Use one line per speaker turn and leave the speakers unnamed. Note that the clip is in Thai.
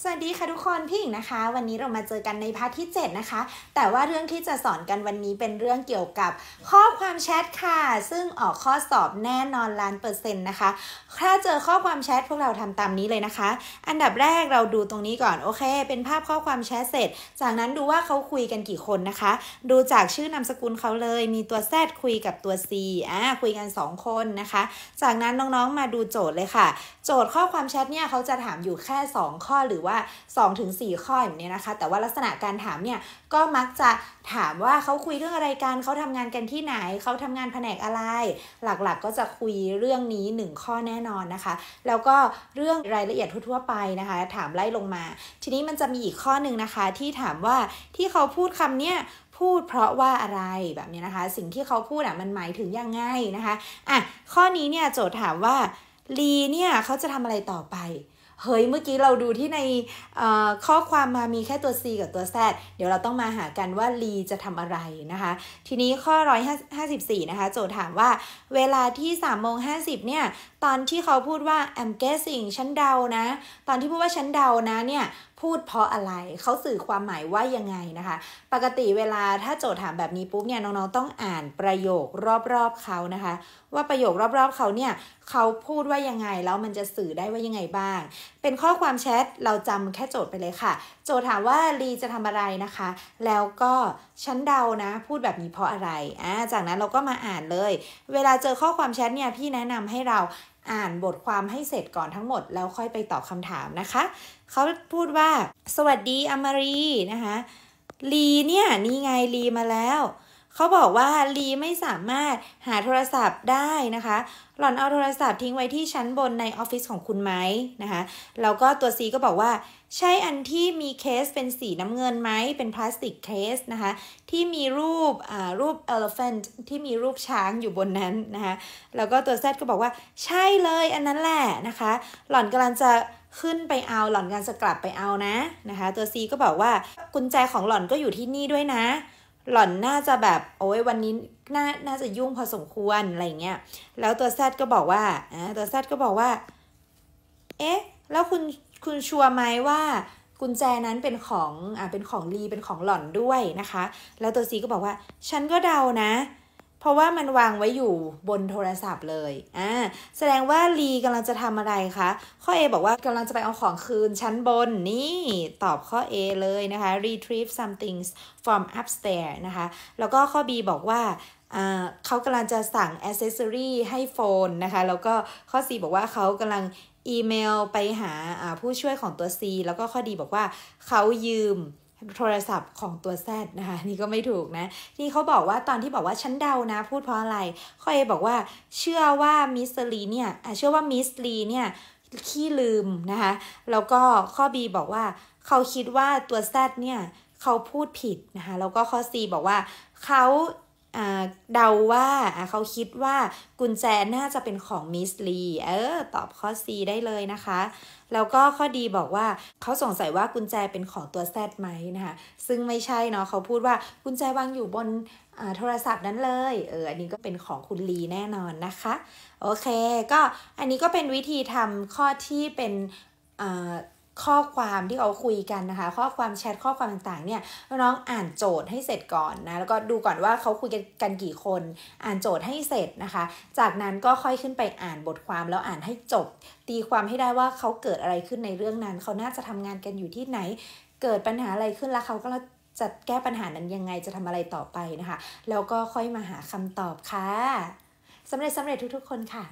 สวัสดีค่ะ ทุกคนพี่หญิงนะคะ วันนี้เรามาเจอกันในพาร์ทที่7นะคะแต่ว่าเรื่องที่จะสอนกันวันนี้เป็นเรื่องเกี่ยวกับ ข้อความแชทค่ะซึ่งออกข้อสอบแน่นอนล้านเปอร์เซ็นต์นะคะถ้าเจอข้อความแชทพวกเราทำตามนี้เลยนะคะ อันดับแรกเราดูตรงนี้ก่อนโอเค เป็นภาพข้อความแชทเสร็จ จากนั้นดูว่าเขาคุยกันกี่คนนะคะ ดูจากชื่อนามสกุลเขาเลย มีตัวแซคุยกับตัว C อ่าคุยกัน 2 คนนะคะ จากนั้นน้องๆมาดูโจทย์เลยค่ะโจทย์ข้อความแชทเนี่ยเขาจะถามอยู่แค่2 ข้อหรือือว่า2-4ข้ออย่างนี้ นะคะ แต่ว่าลักษณะการถามเนี่ยก็มักจะถามว่าเขาคุยเรื่องอะไร กันเขาทำงานกันที่ไหนเขาทำงานแผนกอะไร หลักๆกก็จะคุยเรื่องนี้ 1 ข้อแน่นอนนะคะ แล้วก็เรื่องรายละเอียดทั่วๆไปนะคะ ถามไล่ลงมา ทีนี้มันจะมีอีกข้อหนึ่งนะคะ ที่ถามว่าที่เขาพูดคำเนี้ยพูดเพราะว่าอะไรแบบนี้นะคะ สิ่งที่เขาพูดอ่ะมันหมายถึงยังไงนะคะอ่ะข้อนี้เนี่ยโจทย์ถามว่าลีเนี่ยเขาจะทำอะไรต่อไปเฮ้ย เมื่อกี้เราดูที่ในข้อความมามีแค่ตัว C กับตัว Z เดี๋ยวเราต้องมาหากันว่าลีจะทำอะไรนะคะ ทีนี้ข้อ 154 นะคะ โจทย์ถามว่าเวลาที่3โมง50 เนี่ย ตอนที่เขาพูดว่า I'm guessing ฉันเดานะ ตอนที่พูดว่าฉันเดานะเนี่ยพูดเพราะอะไร เขาสื่อความหมายว่ายังไงนะคะ ปกติเวลาถ้าโจทย์ถามแบบนี้ปุ๊บเนี่ยน้องๆต้องอ่านประโยครอบๆเขานะคะ ว่าประโยครอบๆเขาเนี่ยเขาพูดว่ายังไง แล้วมันจะสื่อได้ว่ายังไงบ้าง เป็นข้อความแชทเราจำแค่โจทย์ไปเลยค่ะ โจทย์ถามว่าลีจะทำอะไรนะคะ แล้วก็ฉันเดานะ พูดแบบนี้เพราะอะไร อ่า จากนั้นเราก็มาอ่านเลย เวลาเจอข้อความแชทเนี่ยพี่แนะนำให้เราอ่านบทความให้เสร็จก่อนทั้งหมด แล้วค่อยไปตอบคำถามนะคะ เขาพูดว่า สวัสดีอมารีนะคะ ลีเนี่ย นี่ไงลีมาแล้วเขาบอกว่า ลีไม่สามารถหาโทรศัพท์ได้นะคะ หล่อนเอาโทรศัพท์ทิ้งไว้ที่ชั้นบนในออฟฟิศของคุณไหมนะคะแล้วก็ตัวซีก็บอกว่า ใช่อันที่มีเคสเป็นสีน้ำเงินไหมเป็นพลาสติกเคสนะคะ ที่มีรูปอ่ารูป elephant ที่มีรูปช้างอยู่บนนั้นนะคะ แล้วก็ตัวแซดก็บอกว่าใช่เลยอันนั้นแหละนะคะ หล่อนกำลังจะขึ้นไปเอาหล่อนกำลังจะกลับไปเอานะนะคะ ตัวซีก็บอกว่ากุญแจของหล่อนก็อยู่ที่นี่ด้วยนะหล่อนน่าจะแบบ โอ้ยวันนี้น่าน่าจะยุ่งพอสมควร อะไรเงี้ยแล้วตัวแซดก็บอกว่าอ่าตัวแซดก็บอกว่า เอ๊ะแล้วคุณคุณชัวร์ไหมว่า กุญแจนั้นเป็นของอ่าเป็นของลี เป็นของหล่อนด้วยนะคะ แล้วตัวซีก็บอกว่า ฉันก็เดานะเพราะว่ามันวางไว้อยู่บนโทรศัพท์เลย อ่า แสดงว่าลีกำลังจะทำอะไรคะ ข้อ A บอกว่ากำลังจะไปเอาของคืนชั้นบน นี่ ตอบข้อ A เลยนะคะ retrieve some things from upstairs นะคะ แล้วก็ข้อ B บอกว่า เขากำลังจะสั่งอ c เซสซอรีให้โฟนนะคะ แล้วก็ข้อ C บอกว่าเขากำลังอีเมลไปหาผู้ช่วยของตัว C แล้วก็ข้อดีบอกว่าเขายืมโทรศัพท์ของตัวแซดนะคะนี่ก็ไม่ถูกนะที่เขาบอกว่าตอนที่บอกว่าฉันเดานะ พูดเพราะอะไรคอยบอกว่าเชื่อว่ามิสลีเนี่ยเชื่อว่ามิสลีเนี่ยขี้ลืมนะคะแล้วก็ข้อ B บอกว่าเขาคิดว่าตัวแซดเนี่ยเขาพูดผิดนะคะแล้วก็ข้อ C บอกว่าเขาเดาว่าเขาคิดว่ากุญแจน่าจะเป็นของมิสลีเออตอบข้อ C ได้เลยนะคะ แล้วก็ข้อดีบอกว่าเขาสงสัยว่ากุญแจเป็นของตัวแซดไหมนะคะซึ่งไม่ใช่เนาะเขาพูดว่ากุญแจวางอยู่บนโทรศัพท์นั้นเลยเอออันนี้ก็เป็นของคุณลีแน่นอนนะคะโอเคก็อันนี้ก็เป็นวิธีทำข้อที่เป็นข้อความที่เขาคุยกันนะคะ ข้อความแชทข้อความต่างๆ เนี่ยน้องอ่านโจทย์ให้เสร็จก่อนนะแล้วก็ดูก่อนว่าเขาคุยกันกันกี่คน อ่านโจทย์ให้เสร็จนะคะ จากนั้นก็ค่อยขึ้นไปอ่านบทความแล้วอ่านให้จบ ตีความให้ได้ว่าเขาเกิดอะไรขึ้นในเรื่องนั้นเขาน่าจะทำงานกันอยู่ที่ไหน เกิดปัญหาอะไรขึ้นแล้วเขาก็จะแก้ปัญหานั้นยังไงจะทำอะไรต่อไปนะคะ แล้วก็ค่อยมาหาคำตอบค่ะสำเร็จสำเร็จทุกๆ คนค่ะ